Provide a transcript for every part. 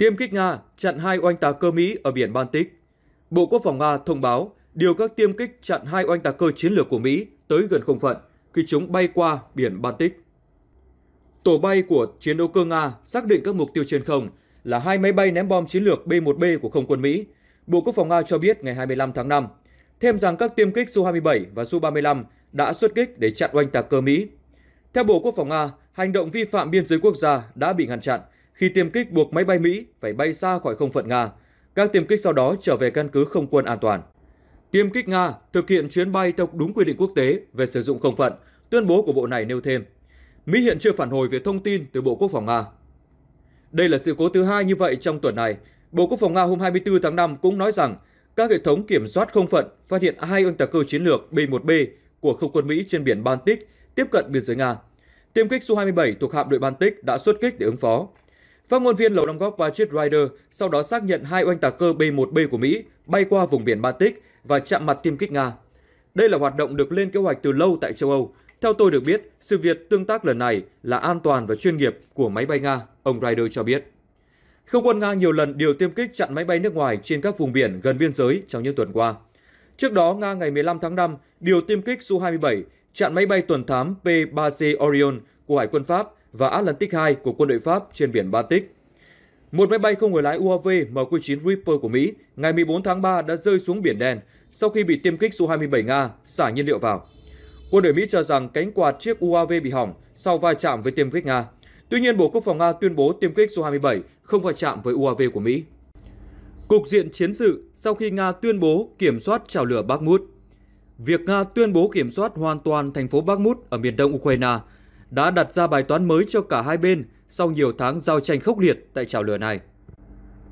Tiêm kích Nga chặn hai oanh tạc cơ Mỹ ở biển Baltic. Bộ Quốc phòng Nga thông báo điều các tiêm kích chặn hai oanh tạc cơ chiến lược của Mỹ tới gần không phận khi chúng bay qua biển Baltic. Tổ bay của chiến đấu cơ Nga xác định các mục tiêu trên không là hai máy bay ném bom chiến lược B-1B của không quân Mỹ. Bộ Quốc phòng Nga cho biết ngày 25 tháng 5, thêm rằng các tiêm kích Su-27 và Su-35 đã xuất kích để chặn oanh tạc cơ Mỹ. Theo Bộ Quốc phòng Nga, hành động vi phạm biên giới quốc gia đã bị ngăn chặn – khi tiêm kích buộc máy bay Mỹ phải bay xa khỏi không phận Nga. Các tiêm kích sau đó trở về căn cứ không quân an toàn. Tiêm kích Nga thực hiện chuyến bay theo đúng quy định quốc tế về sử dụng không phận, tuyên bố của bộ này nêu thêm. Mỹ hiện chưa phản hồi về thông tin từ Bộ Quốc phòng Nga. Đây là sự cố thứ hai như vậy trong tuần này. Bộ Quốc phòng Nga hôm 24 tháng 5 cũng nói rằng các hệ thống kiểm soát không phận phát hiện hai oanh tạc cơ chiến lược B-1B của không quân Mỹ trên biển Baltic tiếp cận biên giới Nga. Tiêm kích Su-27 thuộc hạm đội Baltic đã xuất kích để ứng phó. Phát ngôn viên Lầu Năm Góc Patrick Ryder sau đó xác nhận hai oanh tạc cơ B-1B của Mỹ bay qua vùng biển Baltic và chạm mặt tiêm kích Nga. Đây là hoạt động được lên kế hoạch từ lâu tại châu Âu. Theo tôi được biết, sự việc tương tác lần này là an toàn và chuyên nghiệp của máy bay Nga, ông Ryder cho biết. Không quân Nga nhiều lần điều tiêm kích chặn máy bay nước ngoài trên các vùng biển gần biên giới trong những tuần qua. Trước đó, Nga ngày 15 tháng 5 điều tiêm kích Su-27 chặn máy bay tuần thám P-3C Orion của Hải quân Pháp và Atlantic 2 của quân đội Pháp trên biển Baltic. Một máy bay không người lái UAV MQ-9 Reaper của Mỹ ngày 14 tháng 3 đã rơi xuống Biển Đen sau khi bị tiêm kích Su-27 Nga xả nhiên liệu vào. Quân đội Mỹ cho rằng cánh quạt chiếc UAV bị hỏng sau va chạm với tiêm kích Nga. Tuy nhiên, Bộ Quốc phòng Nga tuyên bố tiêm kích Su-27 không va chạm với UAV của Mỹ. Cục diện chiến sự sau khi Nga tuyên bố kiểm soát trào lửa Bakhmut Việc Nga tuyên bố kiểm soát hoàn toàn thành phố Bakhmut ở miền đông Ukraine đã đặt ra bài toán mới cho cả hai bên sau nhiều tháng giao tranh khốc liệt tại trào lửa này.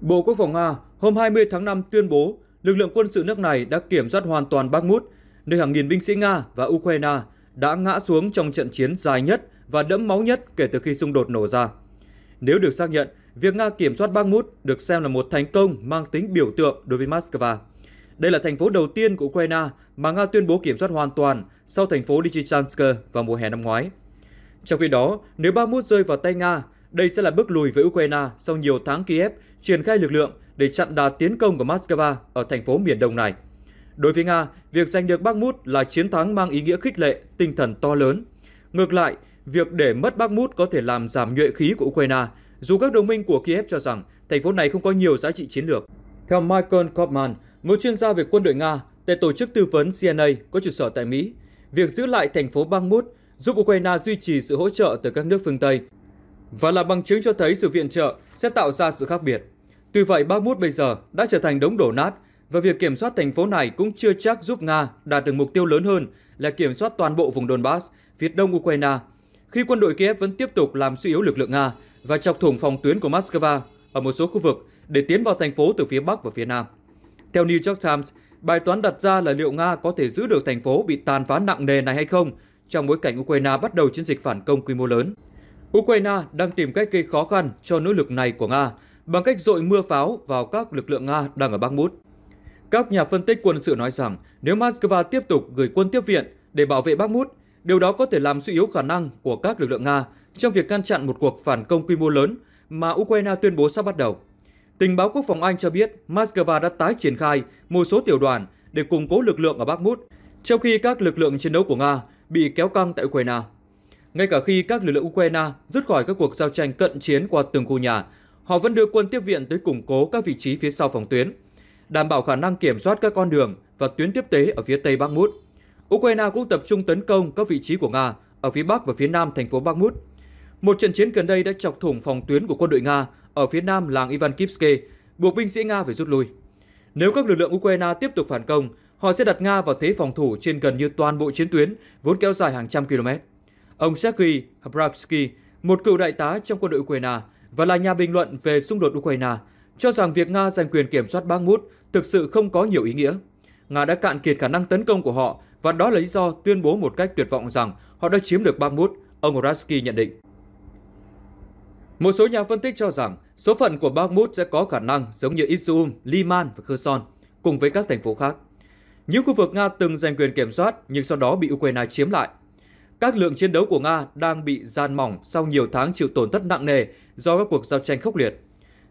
Bộ Quốc phòng Nga hôm 20 tháng 5 tuyên bố lực lượng quân sự nước này đã kiểm soát hoàn toàn Bakhmut, nơi hàng nghìn binh sĩ Nga và Ukraine đã ngã xuống trong trận chiến dài nhất và đẫm máu nhất kể từ khi xung đột nổ ra. Nếu được xác nhận, việc Nga kiểm soát Bakhmut được xem là một thành công mang tính biểu tượng đối với Moscow. Đây là thành phố đầu tiên của Ukraine mà Nga tuyên bố kiểm soát hoàn toàn sau thành phố Lysychansk vào mùa hè năm ngoái. Trong khi đó, nếu Bakhmut rơi vào tay Nga, đây sẽ là bước lùi với Ukraine sau nhiều tháng Kiev triển khai lực lượng để chặn đà tiến công của Moscow ở thành phố miền đông này. Đối với Nga, việc giành được Bakhmut là chiến thắng mang ý nghĩa khích lệ, tinh thần to lớn. Ngược lại, việc để mất Bakhmut có thể làm giảm nhuệ khí của Ukraine, dù các đồng minh của Kiev cho rằng thành phố này không có nhiều giá trị chiến lược. Theo Michael Kopman, một chuyên gia về quân đội Nga tại tổ chức tư vấn CNA có trụ sở tại Mỹ, việc giữ lại thành phố Bakhmut giúp Ukraine duy trì sự hỗ trợ từ các nước phương Tây và là bằng chứng cho thấy sự viện trợ sẽ tạo ra sự khác biệt. Tuy vậy, Bakhmut bây giờ đã trở thành đống đổ nát và việc kiểm soát thành phố này cũng chưa chắc giúp Nga đạt được mục tiêu lớn hơn là kiểm soát toàn bộ vùng Donbass, phía đông Ukraine, khi quân đội Kiev vẫn tiếp tục làm suy yếu lực lượng Nga và chọc thủng phòng tuyến của Moscow ở một số khu vực để tiến vào thành phố từ phía Bắc và phía Nam. Theo New York Times, bài toán đặt ra là liệu Nga có thể giữ được thành phố bị tàn phá nặng nề này hay không trong bối cảnh Ukraine bắt đầu chiến dịch phản công quy mô lớn. Ukraine đang tìm cách gây khó khăn cho nỗ lực này của Nga bằng cách dội mưa pháo vào các lực lượng Nga đang ở Bakhmut. Các nhà phân tích quân sự nói rằng nếu Moscow tiếp tục gửi quân tiếp viện để bảo vệ Bakhmut, điều đó có thể làm suy yếu khả năng của các lực lượng Nga trong việc ngăn chặn một cuộc phản công quy mô lớn mà Ukraine tuyên bố sắp bắt đầu. Tình báo quốc phòng Anh cho biết Moscow đã tái triển khai một số tiểu đoàn để củng cố lực lượng ở Bakhmut, trong khi các lực lượng chiến đấu của Nga bị kéo căng tại Ukraine. Ngay cả khi các lực lượng Ukraine rút khỏi các cuộc giao tranh cận chiến qua từng khu nhà, họ vẫn đưa quân tiếp viện tới củng cố các vị trí phía sau phòng tuyến, đảm bảo khả năng kiểm soát các con đường và tuyến tiếp tế ở phía tây Bakhmut. Ukraine cũng tập trung tấn công các vị trí của Nga ở phía bắc và phía nam thành phố Bakhmut. Một trận chiến gần đây đã chọc thủng phòng tuyến của quân đội Nga ở phía nam làng Ivankivske, buộc binh sĩ Nga phải rút lui. Nếu các lực lượng Ukraine tiếp tục phản công, Họ sẽ đặt Nga vào thế phòng thủ trên gần như toàn bộ chiến tuyến, vốn kéo dài hàng trăm km. Ông Sergei Habraksky, một cựu đại tá trong quân đội Ukraine và là nhà bình luận về xung đột Ukraine, cho rằng việc Nga giành quyền kiểm soát Bakhmut thực sự không có nhiều ý nghĩa. Nga đã cạn kiệt khả năng tấn công của họ và đó là lý do tuyên bố một cách tuyệt vọng rằng họ đã chiếm được Bakhmut, ông Horaski nhận định. Một số nhà phân tích cho rằng số phận của Bakhmut sẽ có khả năng giống như Izum, Liman và Kherson, cùng với các thành phố khác. Những khu vực Nga từng giành quyền kiểm soát nhưng sau đó bị Ukraine chiếm lại. Các lượng chiến đấu của Nga đang bị gian mỏng sau nhiều tháng chịu tổn thất nặng nề do các cuộc giao tranh khốc liệt.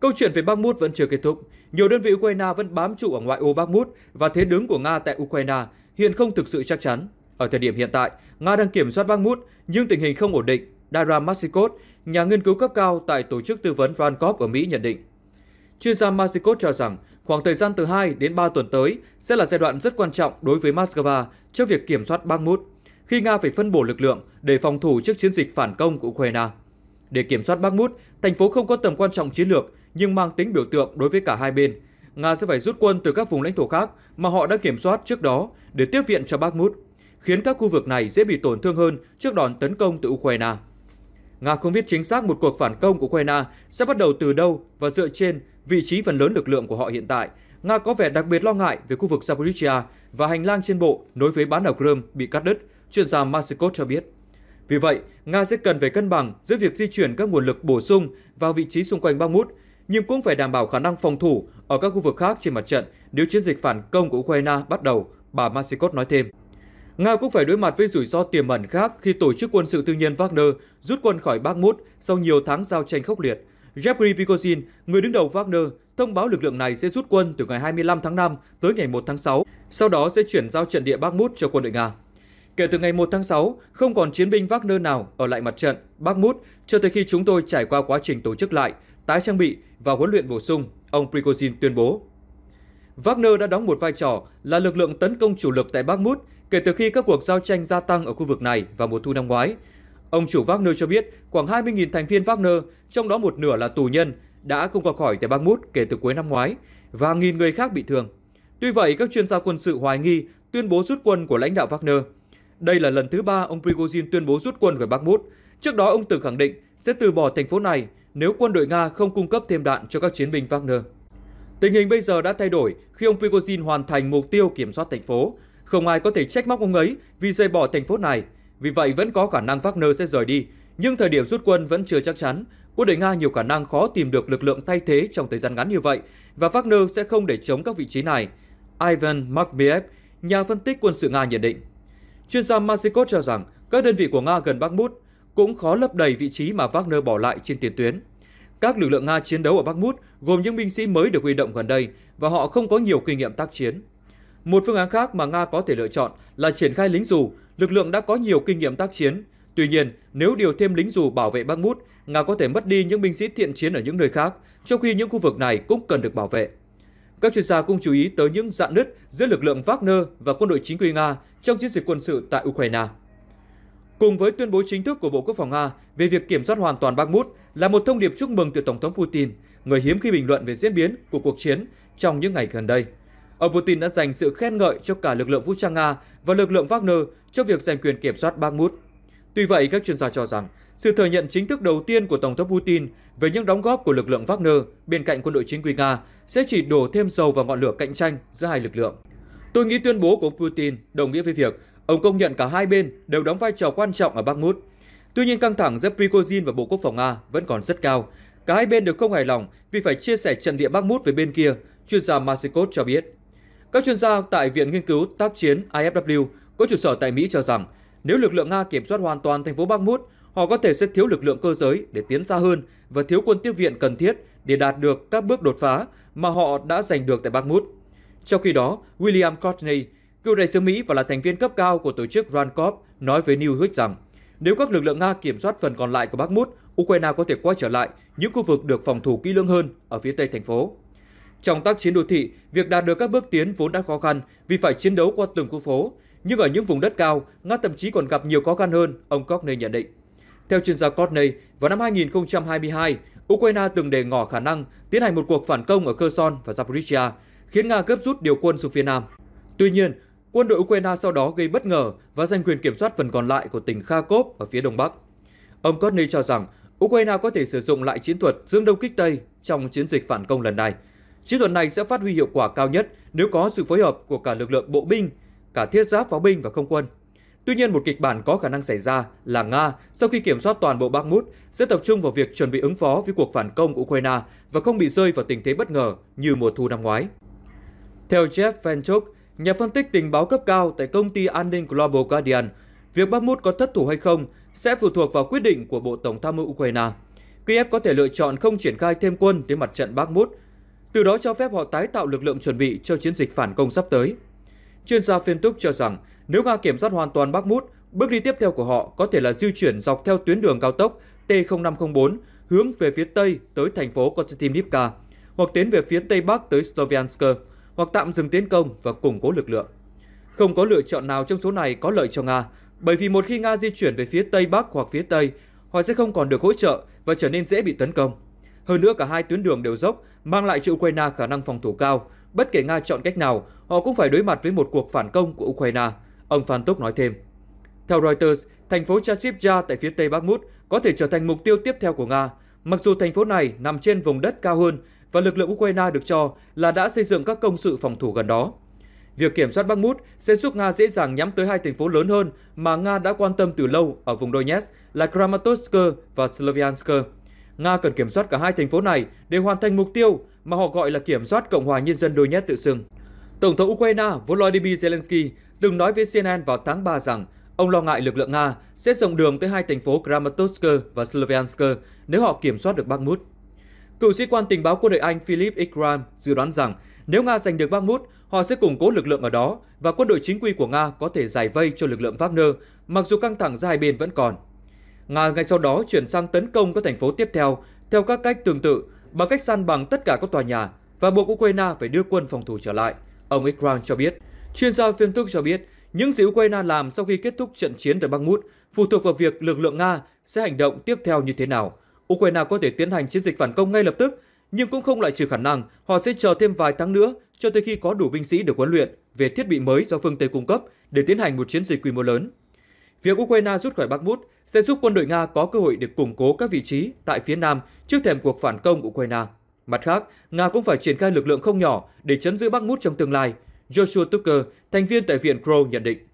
Câu chuyện về Bakhmut vẫn chưa kết thúc. Nhiều đơn vị Ukraine vẫn bám trụ ở ngoại ô Bakhmut và thế đứng của Nga tại Ukraine hiện không thực sự chắc chắn. Ở thời điểm hiện tại, Nga đang kiểm soát Bakhmut nhưng tình hình không ổn định, Dara Masikot, nhà nghiên cứu cấp cao tại tổ chức tư vấn Rancop ở Mỹ nhận định. Chuyên gia Masikot cho rằng Khoảng thời gian từ 2 đến 3 tuần tới sẽ là giai đoạn rất quan trọng đối với Moscow trước việc kiểm soát Bakhmut, khi Nga phải phân bổ lực lượng để phòng thủ trước chiến dịch phản công của Ukraine. Để kiểm soát Bakhmut, thành phố không có tầm quan trọng chiến lược nhưng mang tính biểu tượng đối với cả hai bên. Nga sẽ phải rút quân từ các vùng lãnh thổ khác mà họ đã kiểm soát trước đó để tiếp viện cho Bakhmut, khiến các khu vực này dễ bị tổn thương hơn trước đòn tấn công từ Ukraine. Nga không biết chính xác một cuộc phản công của Ukraine sẽ bắt đầu từ đâu và dựa trên vị trí phần lớn lực lượng của họ hiện tại, Nga có vẻ đặc biệt lo ngại về khu vực Zaporizhia và hành lang trên bộ nối với bán đảo Crimea bị cắt đứt, chuyên gia Masikov cho biết. Vì vậy, Nga sẽ cần phải cân bằng giữa việc di chuyển các nguồn lực bổ sung vào vị trí xung quanh Bakhmut, nhưng cũng phải đảm bảo khả năng phòng thủ ở các khu vực khác trên mặt trận nếu chiến dịch phản công của Ukraine bắt đầu, bà Masikov nói thêm. Nga cũng phải đối mặt với rủi ro tiềm ẩn khác khi tổ chức quân sự tư nhân Wagner rút quân khỏi Bakhmut sau nhiều tháng giao tranh khốc liệt – Jeffrey Picozin, người đứng đầu Wagner, thông báo lực lượng này sẽ rút quân từ ngày 25 tháng 5 tới ngày 1 tháng 6, sau đó sẽ chuyển giao trận địa Bakhmut cho quân đội Nga. Kể từ ngày 1 tháng 6, không còn chiến binh Wagner nào ở lại mặt trận Bakhmut cho tới khi chúng tôi trải qua quá trình tổ chức lại, tái trang bị và huấn luyện bổ sung, ông Prigozhin tuyên bố. Wagner đã đóng một vai trò là lực lượng tấn công chủ lực tại Bakhmut kể từ khi các cuộc giao tranh gia tăng ở khu vực này vào mùa thu năm ngoái, Ông chủ Wagner cho biết khoảng 20.000 thành viên Wagner, trong đó một nửa là tù nhân, đã không qua khỏi tại Bakhmut kể từ cuối năm ngoái và nghìn người khác bị thương. Tuy vậy, các chuyên gia quân sự hoài nghi tuyên bố rút quân của lãnh đạo Wagner. Đây là lần thứ ba ông Prigozhin tuyên bố rút quân về Bakhmut. Trước đó, ông từng khẳng định sẽ từ bỏ thành phố này nếu quân đội Nga không cung cấp thêm đạn cho các chiến binh Wagner. Tình hình bây giờ đã thay đổi khi ông Prigozhin hoàn thành mục tiêu kiểm soát thành phố. Không ai có thể trách móc ông ấy vì rời bỏ thành phố này. Vì vậy vẫn có khả năng Wagner sẽ rời đi, nhưng thời điểm rút quân vẫn chưa chắc chắn. Quân đội Nga nhiều khả năng khó tìm được lực lượng thay thế trong thời gian ngắn như vậy và Wagner sẽ không để chống các vị trí này. Ivan Makmiev, nhà phân tích quân sự Nga nhận định. Chuyên gia Masikov cho rằng các đơn vị của Nga gần Bakhmut cũng khó lấp đầy vị trí mà Wagner bỏ lại trên tiền tuyến. Các lực lượng Nga chiến đấu ở Bakhmut gồm những binh sĩ mới được huy động gần đây và họ không có nhiều kinh nghiệm tác chiến. Một phương án khác mà Nga có thể lựa chọn là triển khai lính dù, lực lượng đã có nhiều kinh nghiệm tác chiến. Tuy nhiên, nếu điều thêm lính dù bảo vệ Bakhmut, Nga có thể mất đi những binh sĩ thiện chiến ở những nơi khác, trong khi những khu vực này cũng cần được bảo vệ. Các chuyên gia cũng chú ý tới những dạn nứt giữa lực lượng Wagner và quân đội chính quy Nga trong chiến dịch quân sự tại Ukraine. Cùng với tuyên bố chính thức của Bộ Quốc phòng Nga về việc kiểm soát hoàn toàn Bakhmut là một thông điệp chúc mừng từ Tổng thống Putin, người hiếm khi bình luận về diễn biến của cuộc chiến trong những ngày gần đây. Ông Putin đã dành sự khen ngợi cho cả lực lượng vũ trang Nga và lực lượng Wagner cho việc giành quyền kiểm soát Bakhmut. Tuy vậy, các chuyên gia cho rằng sự thừa nhận chính thức đầu tiên của Tổng thống Putin về những đóng góp của lực lượng Wagner bên cạnh quân đội chính quy Nga sẽ chỉ đổ thêm dầu vào ngọn lửa cạnh tranh giữa hai lực lượng. Tôi nghĩ tuyên bố của Putin đồng nghĩa với việc ông công nhận cả hai bên đều đóng vai trò quan trọng ở Bakhmut. Tuy nhiên, căng thẳng giữa Prigozhin và Bộ Quốc phòng Nga vẫn còn rất cao. Cả hai bên đều không hài lòng vì phải chia sẻ trận địa Bakhmut với bên kia, chuyên gia Masikot cho biết. Các chuyên gia tại Viện Nghiên cứu Tác chiến IFW có trụ sở tại Mỹ cho rằng nếu lực lượng Nga kiểm soát hoàn toàn thành phố Bakhmut, họ có thể sẽ thiếu lực lượng cơ giới để tiến xa hơn và thiếu quân tiếp viện cần thiết để đạt được các bước đột phá mà họ đã giành được tại Bakhmut. Trong khi đó, William Courtney, cựu đại sứ Mỹ và là thành viên cấp cao của tổ chức RANCOP, nói với New York rằng nếu các lực lượng Nga kiểm soát phần còn lại của Bakhmut, Ukraine có thể quay trở lại những khu vực được phòng thủ kỹ lưỡng hơn ở phía tây thành phố. Trong tác chiến đô thị, việc đạt được các bước tiến vốn đã khó khăn vì phải chiến đấu qua từng khu phố. Nhưng ở những vùng đất cao, Nga thậm chí còn gặp nhiều khó khăn hơn, ông Cockney nhận định. Theo chuyên gia Cockney, vào năm 2022, Ukraine từng đề ngỏ khả năng tiến hành một cuộc phản công ở Kherson và Zaporizhia, khiến Nga gấp rút điều quân xuống phía Nam. Tuy nhiên, quân đội Ukraine sau đó gây bất ngờ và giành quyền kiểm soát phần còn lại của tỉnh Kharkov ở phía đông bắc. Ông Courtney cho rằng Ukraine có thể sử dụng lại chiến thuật dương đông kích Tây trong chiến dịch phản công lần này, Chiến thuật này sẽ phát huy hiệu quả cao nhất nếu có sự phối hợp của cả lực lượng bộ binh, cả thiết giáp pháo binh và không quân. Tuy nhiên, một kịch bản có khả năng xảy ra là Nga, sau khi kiểm soát toàn bộ Bakhmut, sẽ tập trung vào việc chuẩn bị ứng phó với cuộc phản công của Ukraine và không bị rơi vào tình thế bất ngờ như mùa thu năm ngoái. Theo Jeff Fenchuk, nhà phân tích tình báo cấp cao tại công ty an ninh Global Guardian, việc Bakhmut có thất thủ hay không sẽ phụ thuộc vào quyết định của Bộ Tổng tham mưu Ukraine. Kiev có thể lựa chọn không triển khai thêm quân đến mặt trận Bakhmut từ đó cho phép họ tái tạo lực lượng chuẩn bị cho chiến dịch phản công sắp tới. Chuyên gia phiên túc cho rằng, nếu Nga kiểm soát hoàn toàn Bắc Mút, bước đi tiếp theo của họ có thể là di chuyển dọc theo tuyến đường cao tốc T0504 hướng về phía Tây tới thành phố Konstantinivka, hoặc tiến về phía Tây Bắc tới Sloviansk, hoặc tạm dừng tiến công và củng cố lực lượng. Không có lựa chọn nào trong số này có lợi cho Nga, bởi vì một khi Nga di chuyển về phía Tây Bắc hoặc phía Tây, họ sẽ không còn được hỗ trợ và trở nên dễ bị tấn công. Hơn nữa cả hai tuyến đường đều dốc, mang lại cho Ukraine khả năng phòng thủ cao. Bất kể Nga chọn cách nào, họ cũng phải đối mặt với một cuộc phản công của Ukraine, ông Phan Túc nói thêm. Theo Reuters, thành phố Chasiv-Yar tại phía tây Bakhmut có thể trở thành mục tiêu tiếp theo của Nga, mặc dù thành phố này nằm trên vùng đất cao hơn và lực lượng Ukraine được cho là đã xây dựng các công sự phòng thủ gần đó. Việc kiểm soát Bakhmut sẽ giúp Nga dễ dàng nhắm tới hai thành phố lớn hơn mà Nga đã quan tâm từ lâu ở vùng Donetsk là Kramatorsk và Slovyansk. Nga cần kiểm soát cả hai thành phố này để hoàn thành mục tiêu mà họ gọi là kiểm soát Cộng hòa Nhân dân đôi Donetsk tự xưng. Tổng thống Ukraine Volodymyr Zelensky từng nói với CNN vào tháng 3 rằng ông lo ngại lực lượng Nga sẽ rộng đường tới hai thành phố Kramatorsk và Sloviansk nếu họ kiểm soát được Bakhmut. Cựu sĩ quan tình báo quân đội Anh Philip Ikram dự đoán rằng nếu Nga giành được Bakhmut, họ sẽ củng cố lực lượng ở đó và quân đội chính quy của Nga có thể giải vây cho lực lượng Wagner, mặc dù căng thẳng giữa hai bên vẫn còn. Nga ngay sau đó chuyển sang tấn công các thành phố tiếp theo theo các cách tương tự bằng cách san bằng tất cả các tòa nhà và buộc Ukraine phải đưa quân phòng thủ trở lại, ông Ikran cho biết. Chuyên gia phiên tức cho biết, những gì Ukraine làm sau khi kết thúc trận chiến tại Bakhmut phụ thuộc vào việc lực lượng Nga sẽ hành động tiếp theo như thế nào. Ukraine có thể tiến hành chiến dịch phản công ngay lập tức, nhưng cũng không loại trừ khả năng họ sẽ chờ thêm vài tháng nữa cho tới khi có đủ binh sĩ được huấn luyện về thiết bị mới do phương Tây cung cấp để tiến hành một chiến dịch quy mô lớn. Việc Ukraine rút khỏi Bakhmut sẽ giúp quân đội Nga có cơ hội để củng cố các vị trí tại phía Nam trước thềm cuộc phản công của Ukraine. Mặt khác, Nga cũng phải triển khai lực lượng không nhỏ để chấn giữ Bakhmut trong tương lai, Joshua Tucker, thành viên tại Viện Crow nhận định.